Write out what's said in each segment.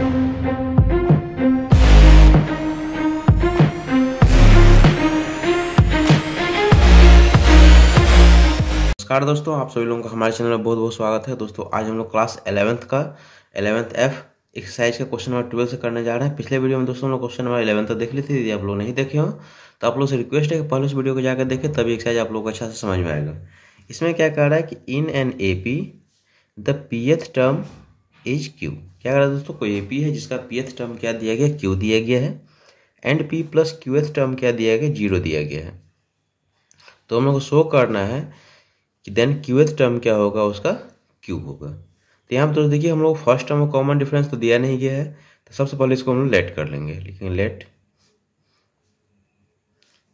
नमस्कार दोस्तों आप सभी लोगों का हमारे चैनल में बहुत बहुत स्वागत है दोस्तों आज हम लोग क्लास एलेवंथ का एलेवंथ एफ एक्सरसाइज का क्वेश्चन नंबर ट्वेल्व से करने जा रहे हैं पिछले वीडियो में दोस्तों हम लोग क्वेश्चन नंबर इलेवन तक देख ली थी यदि आप लोग नहीं देखे हो तो आप लोग से रिक्वेस्ट है कि पहले उस वीडियो को जाकर देखें तभी एक्सरसाइज आप लोग को अच्छा से समझ में आएगा इसमें क्या कह रहा है कि in an A P the P th term is Q क्या करा दोस्तों कोई ए पी है जिसका पी एथ टर्म क्या दिया गया क्यू दिया गया है and P plus Q th term क्या दिया गया जीरो दिया गया है तो हम लोग को शो करना है कि देन क्यू एथ टर्म क्या होगा उसका क्यू होगा तो यहाँ पर तो देखिए हम लोग फर्स्ट टर्म में कॉमन डिफरेंस तो दिया नहीं गया है तो सबसे पहले इसको हम लोग लेट कर लेंगे लेकिन let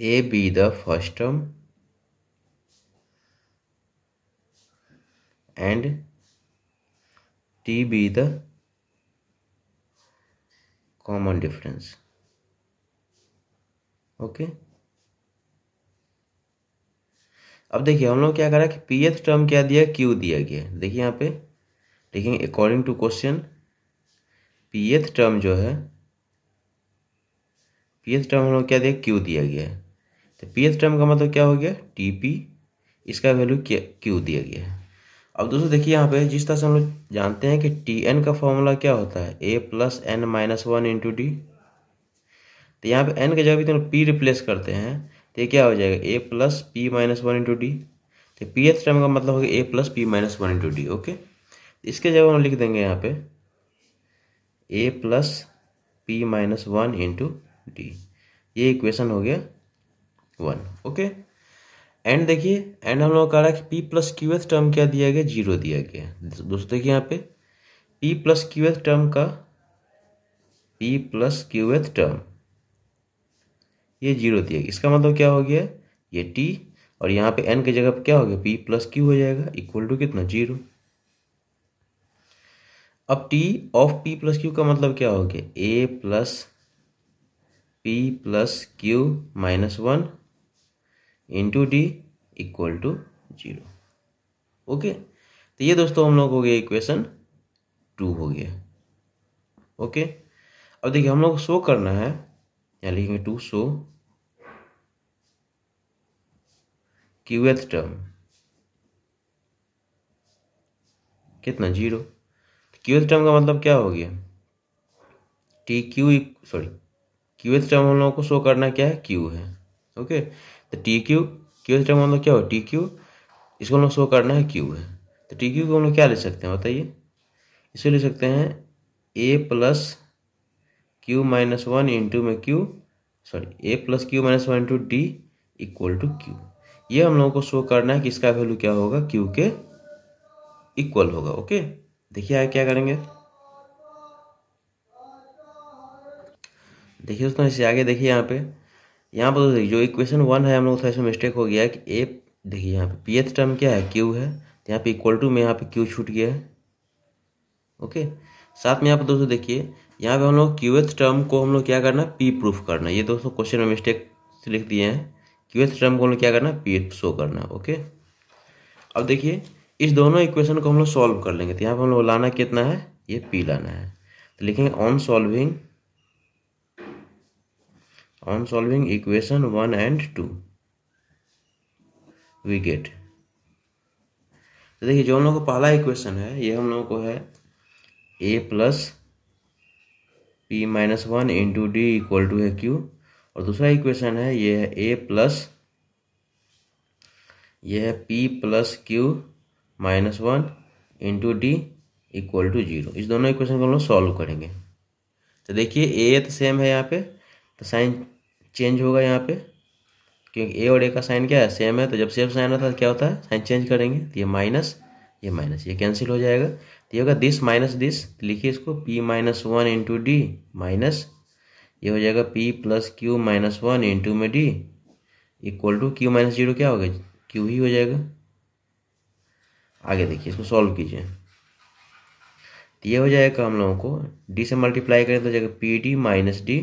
A be the first term and T be the common difference. Okay okay? अब देखिए हम लोग क्या करा कि पीएथ टर्म क्या दिया क्यू दिया गया देखिए यहाँ पे देखिए according to question P th term जो है एथ टर्म हम लोग क्या दिया क्यू दिया गया है तो पी एथ टर्म का मतलब क्या हो गया टी पी इसका वैल्यू क्या क्यू दिया गया है अब दोस्तों देखिए यहाँ पे जिस तरह से हम लोग जानते हैं कि टी एन का फॉर्मूला क्या होता है A plus N minus one into D तो यहाँ पे एन के जगह भी तो पी रिप्लेस करते हैं तो ये क्या हो जाएगा A plus P minus one into D तो पी एथ टर्म का मतलब होगा A plus P minus one into D okay इसके जगह हम लिख देंगे यहाँ पे A plus P minus one into D ये इक्वेशन हो गया वन ओके एंड देखिए एंड हम लोग कह रहा है कि P plus Q th term क्या दिया गया जीरो दिया गया दोस्तों देखिए यहाँ पे P plus Q th term का P plus Q th term ये जीरो दिया गया इसका मतलब क्या हो गया ये टी और यहाँ पे एन की जगह पर क्या हो गया पी प्लस क्यू हो जाएगा इक्वल टू कितना जीरो अब T of P plus Q का मतलब क्या हो गया A plus P plus Q minus one into D equal to zero okay तो ये दोस्तों हम लोग हो गया इक्वेशन टू हो गया ओके अब देखिए हम लोग शो करना है यहाँ लिखेंगे टू शो क्यूएथ टर्म कितना जीरो क्यूएथ टर्म का मतलब क्या हो गया T Q sorry Q th term हम लोगों को शो करना क्या है क्यू है ओके तो टी क्यू क्यू से हम मतलब क्या हो टी क्यू इसको हम लोग शो करना है क्यू है तो टी क्यू को हम मतलब लोग क्या ले सकते हैं बताइए इसको ले सकते हैं A plus Q minus one into में Q sorry A plus Q minus one into D equal to Q ये हम लोगों को शो करना है कि इसका वैल्यू क्या होगा क्यू के इक्वल होगा ओके देखिए आगे क्या करेंगे देखिए दोस्तों इसे आगे देखिए यहाँ पे यहाँ पर जो इक्वेशन वन है हम लोग थोड़ा सा मिस्टेक हो गया है कि ए देखिए यहाँ पे पी एथ टर्म क्या है क्यू है तो यहाँ पे इक्वल टू में यहाँ पे क्यू छूट गया है ओके साथ में यहाँ पर दोस्तों देखिए यहाँ पे हम लोग क्यूएथ टर्म को हम लोग क्या करना पी प्रूफ करना ये दोस्तों क्वेश्चन में मिस्टेक से लिख दिए हैं क्यूएथ टर्म को हम लोग क्या करना पी शो करना ओके अब देखिए इस दोनों इक्वेशन को हम लोग सॉल्व कर लेंगे तो यहाँ पर हम लोग लाना कितना है ये पी लाना है तो लिखेंगे on solving on solving equation 1 and 2 we get तो देखिए जो हम लोग को पहला इक्वेशन है ये हम लोगों को है A plus P minus one into D equal to है क्यू और दूसरा इक्वेशन है ये है ए प्लस ये है P plus Q minus one into D equal to zero इस दोनों इक्वेशन को हम लोग सॉल्व करेंगे तो देखिए ए तो सेम है यहाँ पे तो साइन चेंज होगा यहाँ पे क्योंकि ए और ए का साइन क्या है सेम है तो जब सेम साइन होता है तो क्या होता है साइन चेंज करेंगे तो ये माइनस ये माइनस ये कैंसिल हो जाएगा तो ये होगा दिस माइनस दिस लिखिए इसको P minus one into D minus ये हो जाएगा P plus Q minus one into में D equal to Q minus zero क्या होगा क्यू ही हो जाएगा आगे देखिए इसको सॉल्व कीजिए तो ये हो जाएगा हम लोगों को डी से मल्टीप्लाई करें तो जाएगा P D minus D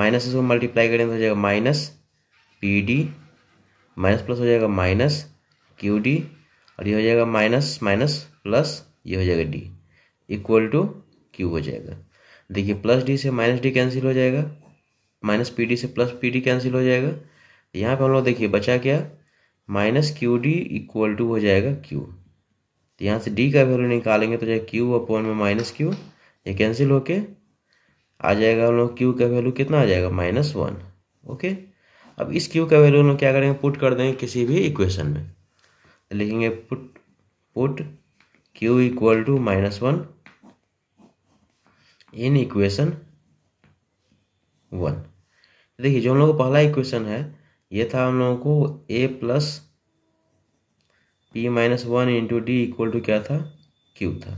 minus इसको मल्टीप्लाई करेंगे तो हो जाएगा minus P D minus plus हो जाएगा माइनस क्यू डी और ये हो जाएगा माइनस माइनस प्लस ये हो जाएगा डी इक्वल टू क्यू हो जाएगा देखिए प्लस डी से माइनस डी कैंसिल हो जाएगा माइनस पी डी से प्लस पी डी कैंसिल हो जाएगा यहाँ पे हम लोग देखिए बचा क्या minus Q D equal to हो जाएगा क्यू तो यहाँ से डी का वैल्यू निकालेंगे तो जाएगा क्यू अपॉन में माइनस क्यू ये कैंसिल होके आ जाएगा हम लोग क्यू का वैल्यू कितना आ जाएगा माइनस वन ओके अब इस क्यू का वैल्यू हम लोग क्या करेंगे पुट कर देंगे किसी भी इक्वेशन में तो लिखेंगे put put Q equal to minus one in equation one देखिए जो हम लोग का पहला इक्वेशन है ये था हम लोगों को A plus P minus one into D equal to क्या था क्यू था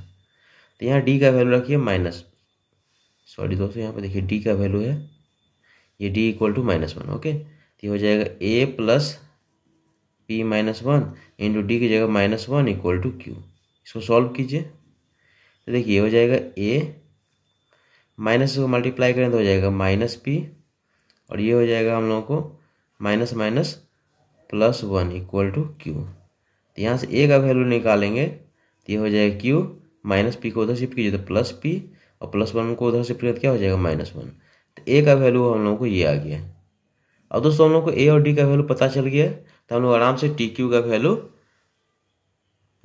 तो यहाँ डी का वैल्यू रखिए माइनस सॉरी दोस्तों यहाँ पे देखिए डी का वैल्यू है ये D equal to minus one okay तो ये हो जाएगा A plus P minus one into D की जगह minus one equal to Q इसको सॉल्व कीजिए तो देखिए ये हो जाएगा ए माइनस को मल्टीप्लाई करें तो हो जाएगा माइनस पी और ये हो जाएगा हम लोगों को minus minus plus one equal to Q तो यहाँ से ए का वैल्यू निकालेंगे तो ये हो जाएगा क्यू माइनस पी को उधर शिफ्ट कीजिए तो प्लस पी और प्लस वन को उधर से प्रिंट क्या हो जाएगा माइनस वन तो ए का वैल्यू हम लोगों को ये आ गया अब दोस्तों हम लोग को ए और डी का वैल्यू पता चल गया तो हम लोग आराम से टी क्यू का वैल्यू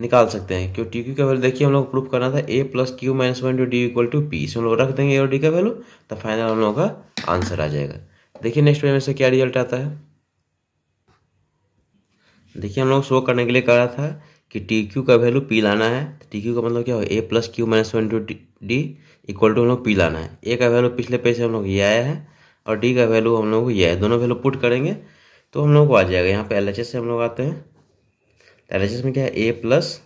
निकाल सकते हैं क्यों टी क्यू का वैल्यू देखिए हम लोग प्रूफ करना था A plus Q minus one to D equal to P इसमें हम लोग रख देंगे ए और डी का वैल्यू तो फाइनल हम लोगों का आंसर आ जाएगा देखिए नेक्स्ट में से क्या रिजल्ट आता है देखिए हम लोग शो करने के लिए कह रहा था कि टी क्यू का वैल्यू पी लाना है तो टी क्यू का मतलब क्या हो A plus Q minus one to D equal to हम लोग पी लाना है ए का वैल्यू पिछले पेज से हम लोग ये आया है और डी का वैल्यू हम लोग को ये है दोनों वैल्यू पुट करेंगे तो हम लोग को आ जाएगा यहाँ पे एल से हम लोग आते हैं एल तो में क्या है A plus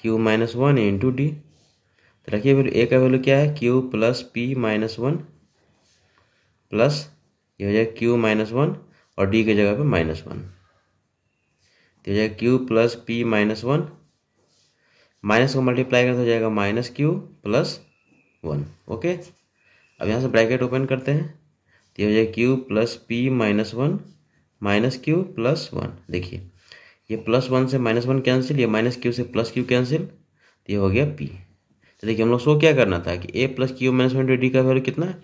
Q minus one into D तो रखिए वैल्यू ए का वैल्यू क्या है Q plus P minus one plus ये हो जाएगा क्यू माइनस वन और डी की जगह पे माइनस वन तो हो जाएगा Q plus P minus one minus को मल्टीप्लाई करें तो हो जाएगा minus Q plus one okay अब यहाँ से ब्रैकेट ओपन करते हैं तो ये हो जाएगा Q plus P minus one minus Q plus one देखिए ये प्लस वन से माइनस वन कैंसिल ये माइनस क्यू से प्लस क्यू कैंसिल तो ये हो गया पी तो देखिए हम लोग शो क्या करना था कि A plus Q minus one D का वैल्यू कितना है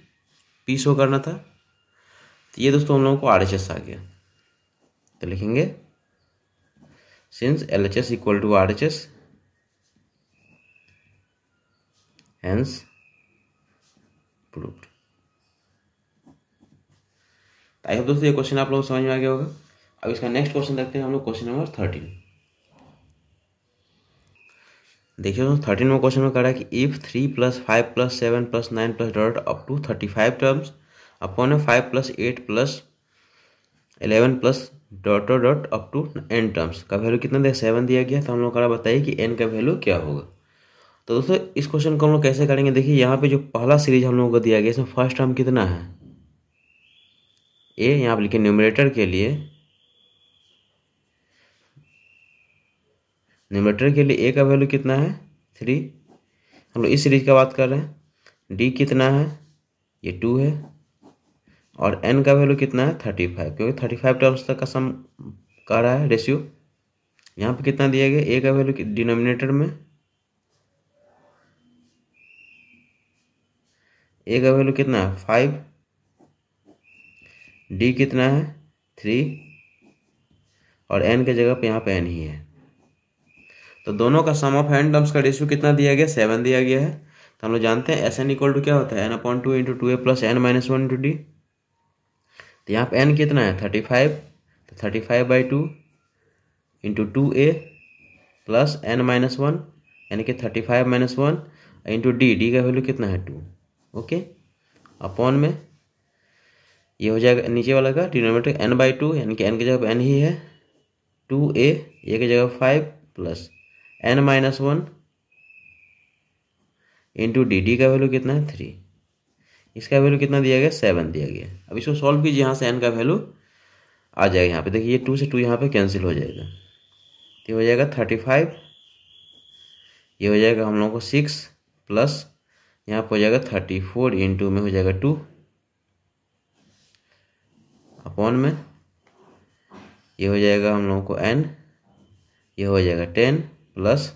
पी शो करना था तो ये दोस्तों हम लोगों को आर एच एस आ गया तो लिखेंगे since LHS equal to RHS hence proved I hope दोस्तों ये क्वेश्चन आप लोगों को समझ में आ गया होगा अब इसका नेक्स्ट क्वेश्चन देखते हैं हम लोग क्वेश्चन नंबर थर्टीन देखिए दोस्तों थर्टीन में क्वेश्चन में करा कि if three plus five plus seven plus nine plus dot up to thirty five terms upon five plus eight plus eleven plus dot dot up to N terms का value कितना दिया seven दिया गया तो हम लोग करा बताइए कि एन का वैल्यू क्या होगा तो दोस्तों इस क्वेश्चन को हम लोग कैसे करेंगे देखिए यहाँ पे जो पहला सीरीज हम लोगों को दिया गया इसमें फर्स्ट टर्म कितना है ए यहाँ पर लिखिए न्यूमरेटर के लिए न्यूमरेटर के लिए ए का वैल्यू कितना है थ्री हम लोग इस सीरीज का बात कर रहे हैं डी कितना है ये टू है और एन का वैल्यू कितना है थर्टी फाइव क्योंकि थर्टी फाइव टर्म्स तक का सम कर रहा है रेशियो यहाँ पे कितना दिया गया ए का वैल्यू डिनोमिनेटर में ए का वैल्यू कितना है फाइव डी कितना है थ्री और एन के जगह पे यहाँ पे एन ही है तो दोनों का सम ऑफ एन टर्म्स का रेशियो कितना दिया गया सेवन दिया गया है तो हम लोग जानते हैं एस एन इक्वल टू क्या होता है N upon two into two A plus N minus one into D तो यहाँ पे एन कितना है थर्टी फाइव तो thirty five by two into two A plus N minus one यानी कि thirty five minus one into D D का value कितना है टू ओके अपॉन में ये हो जाएगा नीचे वाला का डिनोमीटर एन बाई टू यानी कि एन की जगह एन ही है टू ए ए की जगह five plus N minus one into D D का वैल्यू कितना है थ्री इसका वैल्यू कितना दिया गया सेवन दिया गया अब इसको सॉल्व कीजिए यहाँ से एन का वैल्यू आ जाएगा यहाँ पे देखिए ये टू से टू यहाँ पे कैंसिल हो जाएगा ये हो जाएगा थर्टी फाइव ये हो जाएगा हम लोगों को सिक्स प्लस यहाँ पर हो जाएगा थर्टी फोर इन टू में हो जाएगा टू अपॉन में ये हो जाएगा हम लोगों को एन ये हो जाएगा टेन प्लस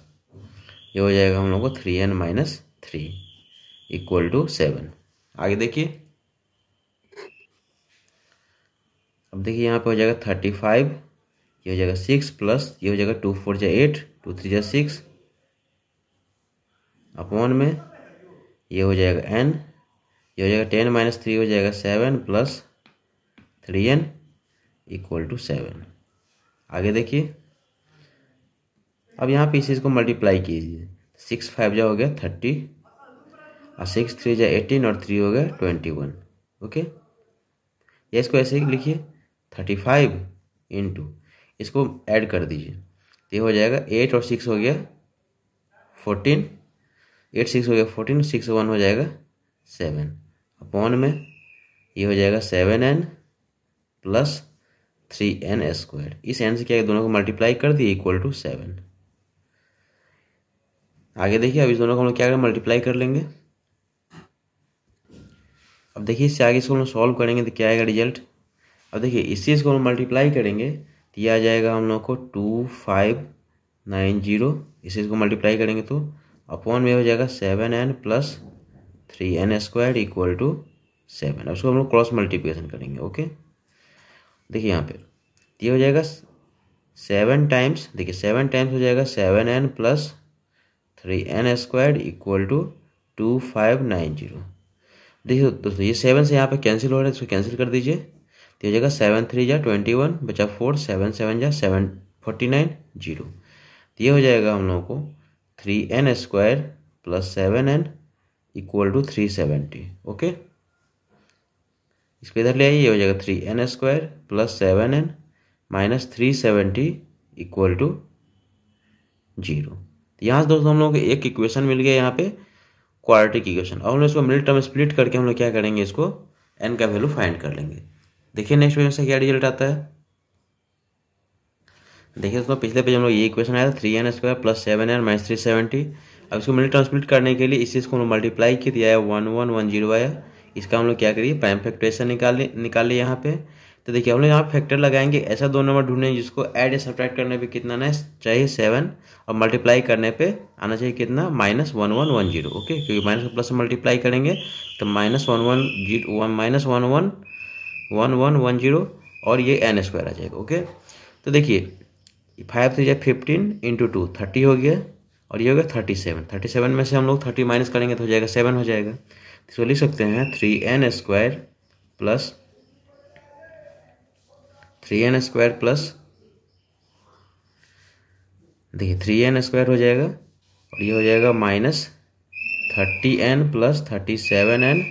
ये हो जाएगा हम लोगों को three N minus three equal to seven आगे देखिए अब देखिए यहाँ पे हो जाएगा थर्टी फाइव ये हो जाएगा सिक्स प्लस ये हो जाएगा टू फोर जै एट टू थ्री जै सिक्स अपॉन में ये हो जाएगा एन ये हो जाएगा टेन माइनस थ्री हो जाएगा seven plus three N equal to seven आगे देखिए अब यहाँ पे इस चीज़ को मल्टीप्लाई कीजिए सिक्स फाइव जो हो गया थर्टी और सिक्स थ्री जै एटीन और थ्री हो गया ट्वेंटी वन ओके ये इसको ऐसे ही लिखिए थर्टी फाइव इंटू इसको ऐड कर दीजिए तो ये हो जाएगा एट और सिक्स हो गया फोर्टीन एट सिक्स हो गया फोर्टीन सिक्स वन हो जाएगा सेवन अपॉन में ये हो जाएगा seven N plus three N square इस एन से क्या है दोनों को मल्टीप्लाई कर दिए इक्वल टू सेवन आगे देखिए अब इस दोनों को हम लोग क्या करें मल्टीप्लाई कर लेंगे अब देखिए इससे आगे इसको हम सॉल्व करेंगे तो क्या आएगा रिजल्ट अब देखिए इससे इसको हम मल्टीप्लाई करेंगे तो ये आ जाएगा हम लोग को टू फाइव नाइन जीरो इससे इसको मल्टीप्लाई करेंगे तो अपॉन में हो जाएगा seven N plus three N square equal to seven अब उसको हम लोग क्रॉस मल्टीप्लिकेशन करेंगे ओके देखिए यहाँ पे तो ये हो जाएगा सेवन टाइम्स देखिए सेवन टाइम्स हो जाएगा seven N plus three N square equal to two five nine zero देखिए दोस्तों ये सेवन से यहाँ पे कैंसिल हो रहा है इसको कैंसिल कर दीजिए तो हो जाएगा सेवन थ्री जा ट्वेंटी वन बचा फोर सेवन सेवन जा सेवन फोर्टी नाइन जीरो तो ये हो जाएगा हम लोगों को three N square plus seven N equal to three seventy okay इसको इधर ले आइए ये हो जाएगा three N square plus seven N minus three seventy equal to zero यहाँ से दोस्तों हम लोगों को एक इक्वेशन मिल गया यहाँ पे क्वाड्रेटिक इक्वेशन अब हम लोग इसको मिड टर्म स्प्लिट करके हम लोग क्या करेंगे इसको एन का वैल्यू फाइंड कर लेंगे देखिए नेक्स्ट क्वेश्चन से क्या रिजल्ट आता है देखिए दोस्तों पिछले पेज हम लोग ये इक्वेशन आया था three N square plus seven N minus three seventy अब इसको मिड टर्म स्प्लिट करने के लिए इस चीज़ को हम मल्टीप्लाई किया दिया है वन वन वन जीरो आया इसका हम लोग क्या करिए प्राइम फैक्ट्रेशन निकाल निकाल निकाले यहाँ पर तो देखिए हम लोग यहाँ फैक्टर लगाएंगे ऐसा दो नंबर ढूंढेंगे जिसको ऐड या सब्ट्रैक्ट करने पे कितना आना चाहिए सेवन और मल्टीप्लाई करने पे आना चाहिए कितना minus one one one zero okay क्योंकि माइनस प्लस से मल्टीप्लाई करेंगे तो minus one one zero one minus one one one one one zero और ये एन स्क्वायर आ जाएगा ओके तो देखिए फाइव थ्री जाए फिफ्टीन इंटू टू थर्टी हो गया और ये हो गया थर्टी सेवन थर्टी सेवन में से हम लोग थर्टी माइनस करेंगे तो हो जाएगा सेवन हो जाएगा तो इसको लिख सकते हैं three N square plus three N square plus देखिए थ्री एन स्क्वायर हो जाएगा और ये हो जाएगा minus thirty N plus thirty seven N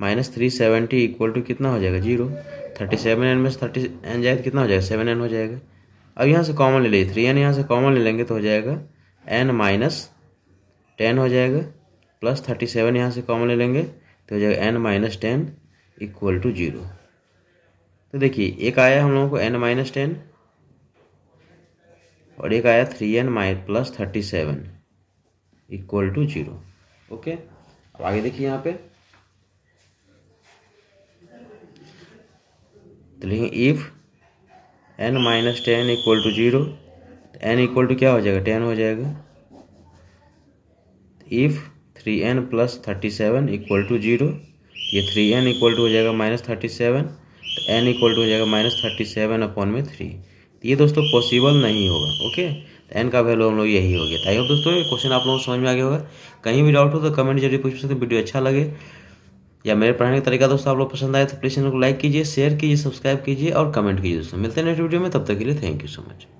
minus three seventy equal to कितना हो जाएगा जीरो थर्टी सेवन एन में थर्टी एन जाए कितना हो जाएगा सेवन एन हो जाएगा अब यहाँ से कॉमन ले लीजिए थ्री एन यहाँ से कॉमन ले लेंगे तो हो जाएगा एन माइनस टेन हो जाएगा प्लस थर्टी सेवन यहाँ से कॉमन ले लेंगे तो हो जाएगा N minus ten equal to zero तो देखिए एक आया हम लोगों को एन माइनस टेन और एक आया थ्री एन माइ plus thirty seven equal to zero okay अब आगे देखिए यहाँ पे तो लेकिन if N minus ten equal to zero N equal to क्या हो जाएगा टेन हो जाएगा if three N plus thirty seven equal to zero ये थ्री एन इक्वल टू हो जाएगा माइनस थर्टी सेवन तो एन इक्वल टू हो जाएगा माइनस थर्टी सेवन अपॉन में थ्री तो ये दोस्तों पॉसिबल नहीं होगा ओके तो एन का वैल्यू हम लोग यही हो गया ताइए दोस्तों ये क्वेश्चन आप लोगों को समझ में आ गया होगा कहीं भी डाउट हो तो कमेंट जरूर पूछ सकते वीडियो अच्छा लगे या मेरे पढ़ाने का तरीका दोस्तों आप लोग पसंद आए तो प्लीज़ चैनल को लाइक कीजिए शेयर कीजिए सब्सक्राइब कीजिए और कमेंट कीजिए दोस्तों मिलते हैं नेक्स्ट वीडियो में तब तक के लिए थैंक यू सो मच